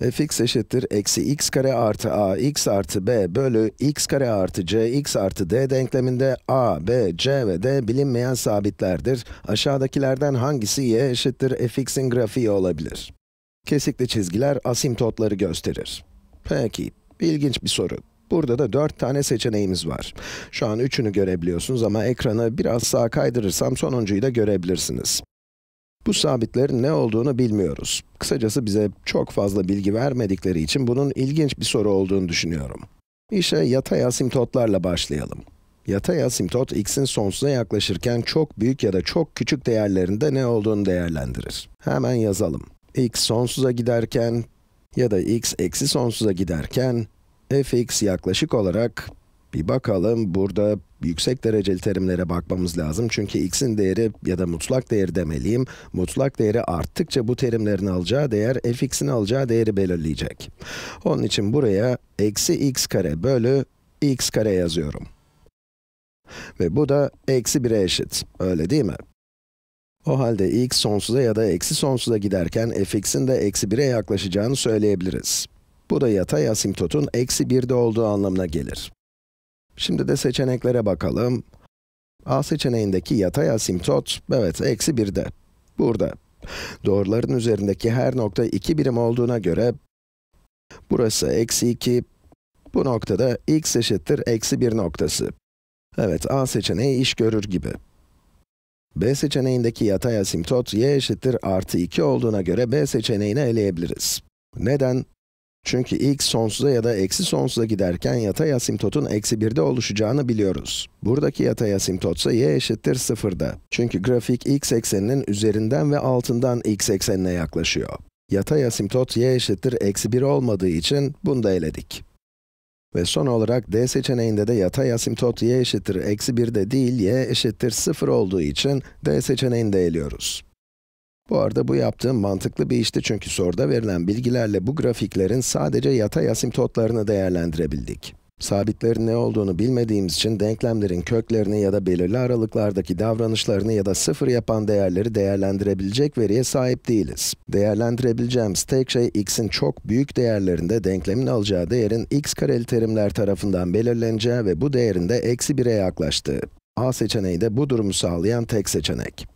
fx eşittir eksi x kare artı a x artı b bölü x kare artı c x artı d denkleminde a, b, c ve d bilinmeyen sabitlerdir. Aşağıdakilerden hangisi y eşittir fx'in grafiği olabilir? Kesikli çizgiler asimtotları gösterir. Peki, ilginç bir soru. Burada da 4 tane seçeneğimiz var. Şu an üçünü görebiliyorsunuz ama ekrana biraz sağa kaydırırsam sonuncuyu da görebilirsiniz. Bu sabitlerin ne olduğunu bilmiyoruz. Kısacası bize çok fazla bilgi vermedikleri için bunun ilginç bir soru olduğunu düşünüyorum. İşe yatay asimtotlarla başlayalım. Yatay asimtot, x'in sonsuza yaklaşırken çok büyük ya da çok küçük değerlerinde ne olduğunu değerlendirir. Hemen yazalım. x sonsuza giderken ya da x eksi sonsuza giderken, fx yaklaşık olarak bir bakalım burada yüksek dereceli terimlere bakmamız lazım. Çünkü x'in değeri ya da mutlak değeri demeliyim. Mutlak değeri arttıkça bu terimlerin alacağı değer fx'in alacağı değeri belirleyecek. Onun için buraya eksi x kare bölü x kare yazıyorum. Ve bu da eksi 1'e eşit. Öyle değil mi? O halde x sonsuza ya da eksi sonsuza giderken fx'in de eksi 1'e yaklaşacağını söyleyebiliriz. Bu da yatay asimtotun eksi 1'de olduğu anlamına gelir. Şimdi de seçeneklere bakalım. A seçeneğindeki yatay asimtot, evet eksi 1'de. Burada. Doğruların üzerindeki her nokta 2 birim olduğuna göre, burası eksi 2, bu noktada x eşittir eksi 1 noktası. Evet, A seçeneği iş görür gibi. B seçeneğindeki yatay asimtot y eşittir artı 2 olduğuna göre B seçeneğini eleyebiliriz. Neden? Çünkü x sonsuza ya da eksi sonsuza giderken yatay asimtotun eksi 1'de oluşacağını biliyoruz. Buradaki yatay asimtot ise y eşittir 0'da. Çünkü grafik x ekseninin üzerinden ve altından x eksenine yaklaşıyor. Yatay asimtot y eşittir eksi 1 olmadığı için bunu da eledik. Ve son olarak d seçeneğinde de yatay asimtot y eşittir eksi 1'de değil, y eşittir 0 olduğu için d seçeneğini de eliyoruz. Bu arada bu yaptığım mantıklı bir işti çünkü soruda verilen bilgilerle bu grafiklerin sadece yatay asimtotlarını değerlendirebildik. Sabitlerin ne olduğunu bilmediğimiz için denklemlerin köklerini ya da belirli aralıklardaki davranışlarını ya da sıfır yapan değerleri değerlendirebilecek veriye sahip değiliz. Değerlendirebileceğimiz tek şey x'in çok büyük değerlerinde denklemin alacağı değerin x kareli terimler tarafından belirleneceği ve bu değerin de eksi 1'e yaklaştığı. A seçeneği de bu durumu sağlayan tek seçenek.